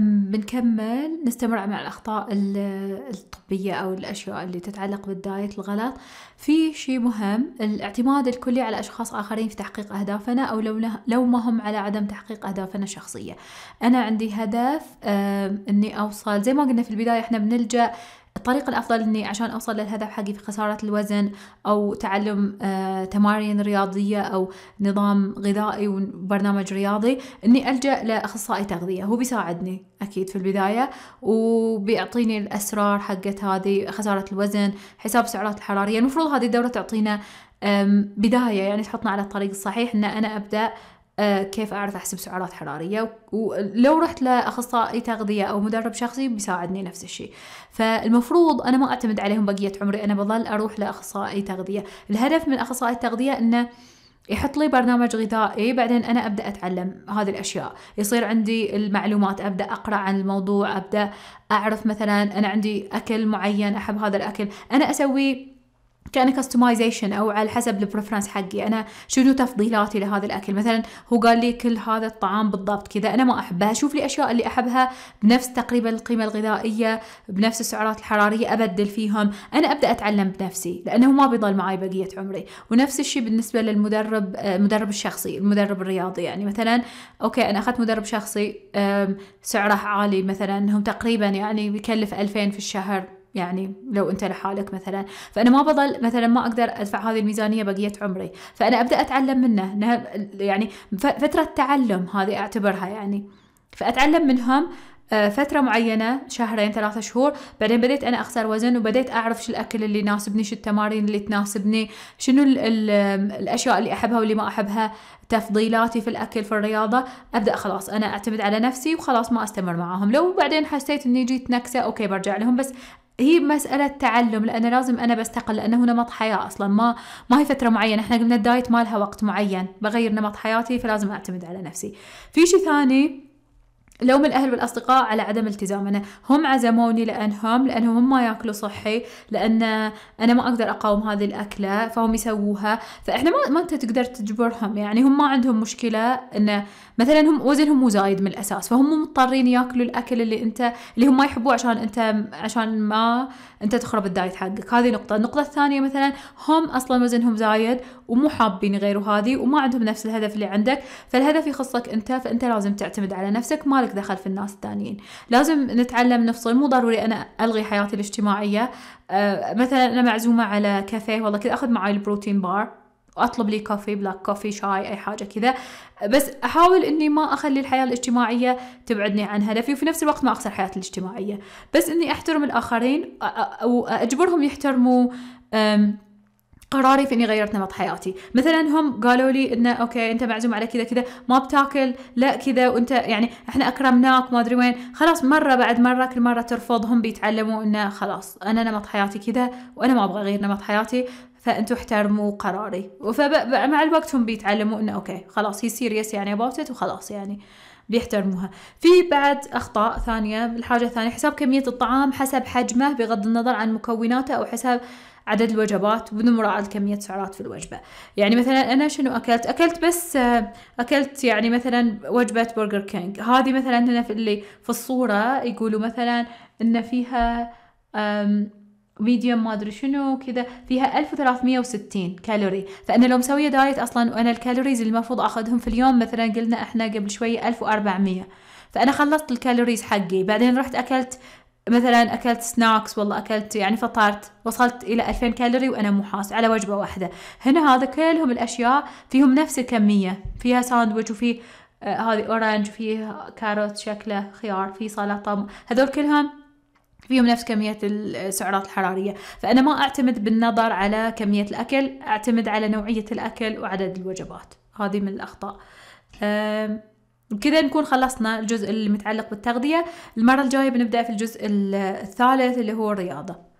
بنكمل نستمر مع الأخطاء الطبية أو الأشياء اللي تتعلق بالدايت الغلط في شيء مهم الاعتماد الكلي على أشخاص آخرين في تحقيق أهدافنا أو لو, لو ما هم على عدم تحقيق أهدافنا الشخصية أنا عندي هدف أني أوصل زي ما قلنا في البداية إحنا بنلجأ الطريقة الأفضل إني عشان أوصل للهدف حقي في خسارة الوزن أو تعلم آه، تمارين رياضية أو نظام غذائي وبرنامج رياضي إني ألجأ لأخصائي تغذية هو بيساعدني أكيد في البداية وبيعطيني الأسرار حقت هذه خسارة الوزن حساب السعرات الحرارية المفروض هذه الدورة تعطينا بداية يعني تحطنا على الطريق الصحيح إن أنا أبدأ آه، كيف أعرف أحسب سعرات حرارية ولو رحت لأخصائي تغذية أو مدرب شخصي بيساعدني نفس الشيء فالمفروض أنا ما أعتمد عليهم بقية عمري أنا بظل أروح لأخصائي تغذية الهدف من أخصائي التغذية أنه يحط لي برنامج غذائي بعدين انا ابدا اتعلم هذه الاشياء يصير عندي المعلومات ابدا اقرا عن الموضوع ابدا اعرف مثلا انا عندي اكل معين احب هذا الاكل انا اسوي كأنه كاستمايزيشن او على حسب البريفرنس حقي انا شنو تفضيلاتي لهذا الاكل مثلا هو قال لي كل هذا الطعام بالضبط كذا انا ما احبه اشوف لي اشياء اللي احبها بنفس تقريبا القيمه الغذائيه بنفس السعرات الحراريه ابدل فيهم انا ابدا اتعلم بنفسي لانه ما بيضل معي بقيه عمري ونفس الشيء بالنسبه للمدرب المدرب آه، الشخصي المدرب الرياضي يعني مثلا اوكي انا اخذت مدرب شخصي سعره عالي مثلا هم تقريبا يعني بيكلف 2000 في الشهر يعني لو انت لحالك مثلا فانا ما بضل مثلا ما اقدر ادفع هذه الميزانيه بقيه عمري فانا ابدا اتعلم منه يعني فتره تعلم هذه اعتبرها يعني فاتعلم منهم آه، فترة معينة شهرين ثلاثة شهور بعدين بديت أنا أخسر وزن وبديت أعرف شو الأكل اللي يناسبني شو التمارين اللي تناسبني شنو الـ الـ الأشياء اللي أحبها واللي ما أحبها تفضيلاتي في الأكل في الرياضة أبدأ خلاص أنا أعتمد على نفسي وخلاص ما أستمر معاهم لو بعدين حسيت إني جيت نكسة أوكي برجع لهم بس هي مسألة تعلم لأنه لازم أنا بستقل لأنه هو نمط حياة أصلا ما ما هي فترة معينة إحنا قلنا الدايت ما لها وقت معين بغير نمط حياتي فلازم أعتمد على نفسي في شيء ثاني لوم الأهل والأصدقاء على عدم التزامنا هم عزموني لأنهم لأنهم هم ما ياكلوا صحي لأن أنا ما أقدر أقاوم هذه الأكلة فهم يسووها فإحنا ما, ما أنت تقدر تجبرهم يعني هم ما عندهم مشكلة أن مثلا هم وزنهم مو زايد من الأساس فهم مضطرين ياكلوا الأكل اللي أنت اللي هم ما يحبوه عشان أنت عشان ما أنت تخرب الدايت حقك هذه نقطة النقطة الثانية مثلا هم أصلا وزنهم زايد ومو حابين يغيروا هذه وما عندهم نفس الهدف اللي عندك فالهدف يخصك أنت فأنت لازم تعتمد على نفسك مالك لك دخل في الناس الثانيين لازم نتعلم نفصل مو ضروري أنا ألغي حياتي الاجتماعية آه، مثلا أنا معزومة على كافيه والله كذا أخذ معي البروتين بار واطلب لي كوفي بلاك كوفي شاي اي حاجه كذا بس احاول اني ما اخلي الحياه الاجتماعيه تبعدني عن هدفي وفي نفس الوقت ما اخسر حياتي الاجتماعيه بس اني احترم الاخرين واجبرهم يحترموا قراري في اني غيرت نمط حياتي مثلا هم قالوا لي انه اوكي انت معزوم على كذا كذا ما بتاكل لا كذا وانت يعني احنا اكرمناك ما ادري وين خلاص مره بعد مره كل مره ترفض هم بيتعلموا انه خلاص انا نمط حياتي كذا وانا ما ابغى اغير نمط حياتي فانتوا احترموا قراري فمع الوقت هم بيتعلموا انه اوكي خلاص هي سيريس يعني اباوت وخلاص يعني بيحترموها في بعد أخطاء ثانية الحاجة الثانية حساب كمية الطعام حسب حجمه بغض النظر عن مكوناته أو حسب عدد الوجبات بدون مراعاة كمية سعرات في الوجبة يعني مثلا أنا شنو أكلت أكلت بس أكلت يعني مثلا وجبة برجر كينج هذه مثلا هنا في اللي في الصورة يقولوا مثلا إن فيها ميديوم ما ادري شنو كذا فيها 1360 كالوري فانا لو مسويه دايت اصلا وانا الكالوريز اللي المفروض اخذهم في اليوم مثلا قلنا احنا قبل شويه 1400 فانا خلصت الكالوريز حقي بعدين رحت اكلت مثلا اكلت سناكس والله اكلت يعني فطرت وصلت الى 2000 كالوري وانا مو حاس على وجبه واحده هنا هذا كلهم الاشياء فيهم نفس الكميه فيها ساندويتش وفي آه، هذه اورنج وفيه كاروت شكله خيار في سلطه هذول كلهم فيهم نفس كمية السعرات الحرارية فأنا ما أعتمد بالنظر على كمية الأكل أعتمد على نوعية الأكل وعدد الوجبات هذه من الأخطاء بكذا نكون خلصنا الجزء المتعلق بالتغذية المرة الجاية بنبدأ في الجزء الثالث اللي هو الرياضة